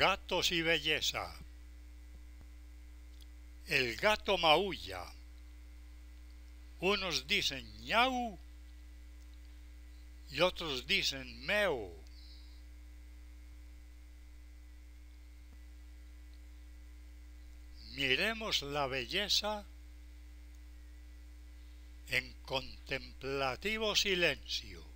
Gatos y belleza. El gato maulla. Unos dicen ñau y otros dicen meo. Miremos la belleza en contemplativo silencio.